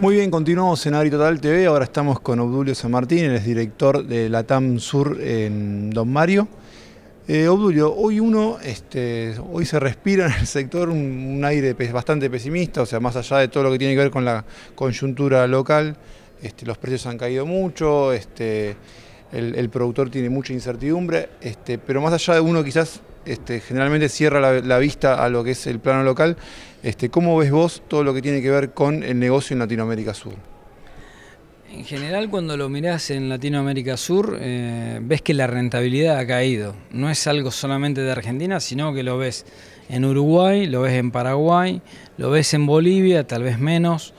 Muy bien, continuamos en Total TV. Ahora estamos con Obdulio San Martín, él es director de la TAM Sur en Don Mario. Eh, Obdulio, hoy uno, este, hoy se respira en el sector un, aire bastante pesimista, o sea, más allá de todo lo que tiene que ver con la coyuntura local, este, los precios han caído mucho, este, el, productor tiene mucha incertidumbre, este, pero más allá de uno quizás este, generalmente cierra la, vista a lo que es el plano local. Este, ¿Cómo ves vos todo lo que tiene que ver con el negocio en Latinoamérica Sur? En general, cuando lo mirás en Latinoamérica Sur, eh, ves que la rentabilidad ha caído. No es algo solamente de Argentina, sino que lo ves en Uruguay, lo ves en Paraguay, lo ves en Bolivia, tal vez menos.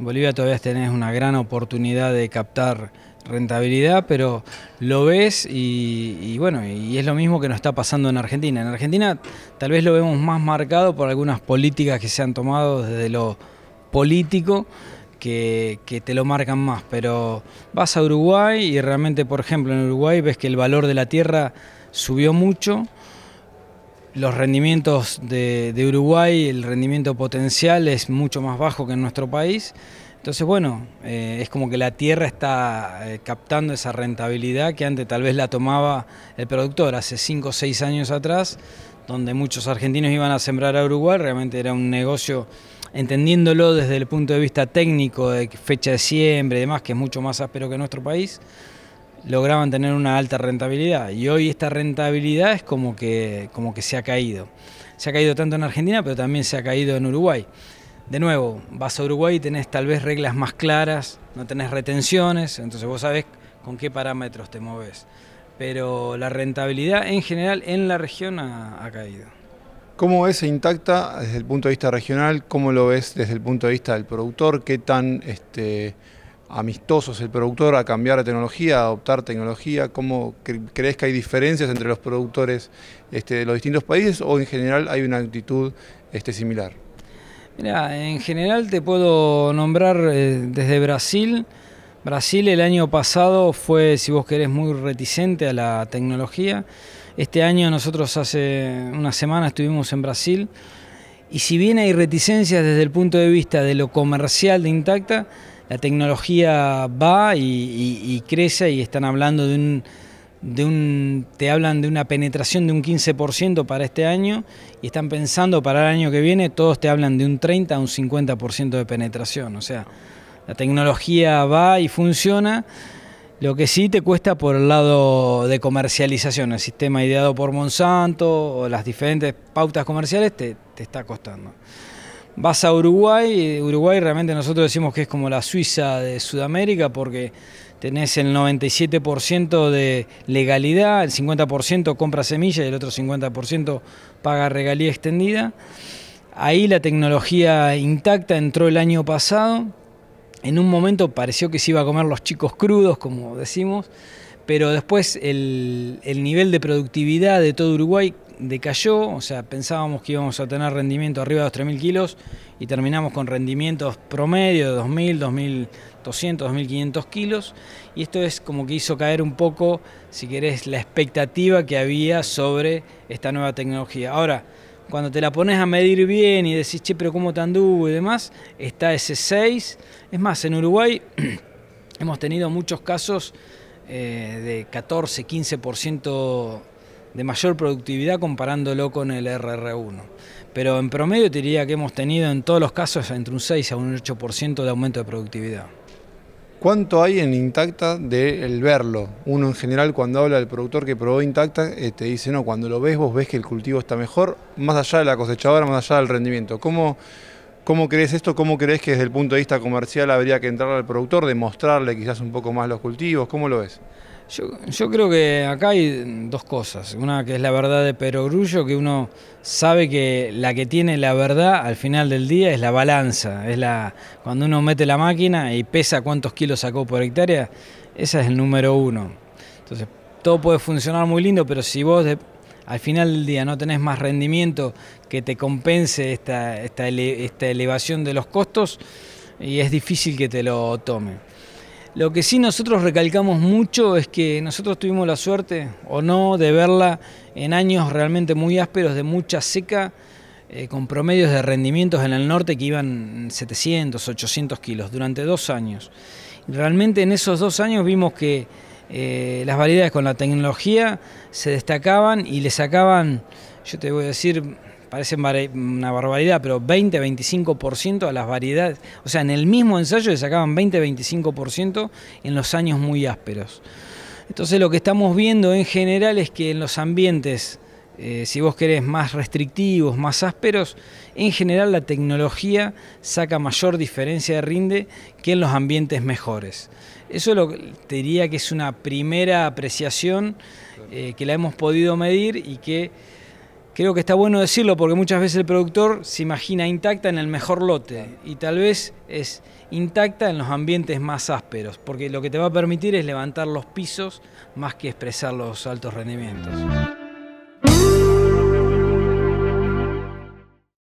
En Bolivia todavía tenés una gran oportunidad de captar rentabilidad, pero lo ves y, bueno, y es lo mismo que nos está pasando en Argentina. En Argentina tal vez lo vemos más marcado por algunas políticas que se han tomado desde lo político que te lo marcan más, pero vas a Uruguay y realmente, por ejemplo, en Uruguay ves que el valor de la tierra subió mucho los rendimientos de, Uruguay, el rendimiento potencial es mucho más bajo que en nuestro país. Entonces, bueno, eh, es como que la tierra está eh, captando esa rentabilidad que antes tal vez la tomaba el productor hace 5 o 6 años atrás, donde muchos argentinos iban a sembrar a Uruguay, realmente era un negocio, entendiéndolo desde el punto de vista técnico, de fecha de siembra y demás, que es mucho más áspero que en nuestro país lograban tener una alta rentabilidad y hoy esta rentabilidad es como que, como que se ha caído. Se ha caído tanto en Argentina, pero también se ha caído en Uruguay. De nuevo, vas a Uruguay y tenés tal vez reglas más claras, no tenés retenciones, entonces vos sabés con qué parámetros te moves. Pero la rentabilidad en general en la región ha, caído. ¿Cómo ves e Intacta desde el punto de vista regional? ¿Cómo lo ves desde el punto de vista del productor? ¿Qué tan este, amistosos el productor a cambiar la tecnología, a adoptar tecnología? ¿Cómo crees que hay diferencias entre los productores este, de los distintos países o en general hay una actitud este, similar? Mira, en general te puedo nombrar eh, desde Brasil. Brasil el año pasado fue, si vos querés, muy reticente a la tecnología. Este año nosotros hace una semana estuvimos en Brasil y si bien hay reticencias desde el punto de vista de lo comercial de Intacta, la tecnología va y, crece y están hablando de un, un, te hablan de una penetración de un 15% para este año y están pensando para el año que viene, todos te hablan de un 30 a un 50% de penetración. O sea, la tecnología va y funciona. Lo que sí te cuesta por el lado de comercialización, el sistema ideado por Monsanto o las diferentes pautas comerciales te está costando vas a Uruguay, Uruguay realmente nosotros decimos que es como la Suiza de Sudamérica porque tenés el 97% de legalidad, el 50% compra semillas y el otro 50% paga regalía extendida. Ahí la tecnología intacta entró el año pasado. En un momento pareció que se iba a comer los chicos crudos, como decimos, pero después el, el nivel de productividad de todo Uruguay decayó, o sea, pensábamos que íbamos a tener rendimiento arriba de los 3.000 kilos y terminamos con rendimientos promedio de 2.000, 2.200, 2.500 kilos y esto es como que hizo caer un poco, si querés, la expectativa que había sobre esta nueva tecnología. Ahora, cuando te la pones a medir bien y decís, che, pero cómo te anduvo y demás, está ese 6. Es más, en Uruguay hemos tenido muchos casos eh, de 14, 15% de mayor productividad comparándolo con el RR1. Pero en promedio te diría que hemos tenido en todos los casos entre un 6 a un 8% de aumento de productividad. ¿Cuánto hay en Intacta del verlo? Uno en general cuando habla del productor que probó Intacta eh, te dice, no, cuando lo ves vos ves que el cultivo está mejor, más allá de la cosechadora, más allá del rendimiento. ¿Cómo, ¿Cómo crees esto? ¿Cómo crees que desde el punto de vista comercial habría que entrar al productor, demostrarle quizás un poco más los cultivos? ¿Cómo lo ves? Yo, creo que acá hay dos cosas. Una que es la verdad de Perogrullo, que uno sabe que la que tiene la verdad al final del día es la balanza. Es la cuando uno mete la máquina y pesa cuántos kilos sacó por hectárea, esa es el número uno. Entonces, todo puede funcionar muy lindo, pero si vos al final del día no tenés más rendimiento que te compense esta, esta elevación de los costos, y es difícil que te lo tome. Lo que sí nosotros recalcamos mucho es que nosotros tuvimos la suerte, o no, de verla en años realmente muy ásperos de mucha seca, eh, con promedios de rendimientos en el norte que iban 700, 800 kilos durante dos años. Realmente en esos dos años vimos que eh, las variedades con la tecnología se destacaban y le sacaban, yo te voy a decir, parece una barbaridad, pero 20-25% a las variedades, o sea, en el mismo ensayo le sacaban 20-25% en los años muy ásperos. Entonces lo que estamos viendo en general es que en los ambientes, eh, si vos querés, más restrictivos, más ásperos, en general la tecnología saca mayor diferencia de rinde que en los ambientes mejores. Eso lo, te diría que es una primera apreciación eh, que la hemos podido medir y que Creo que está bueno decirlo porque muchas veces el productor se imagina intacta en el mejor lote y tal vez es intacta en los ambientes más ásperos, porque lo que te va a permitir es levantar los pisos más que expresar los altos rendimientos.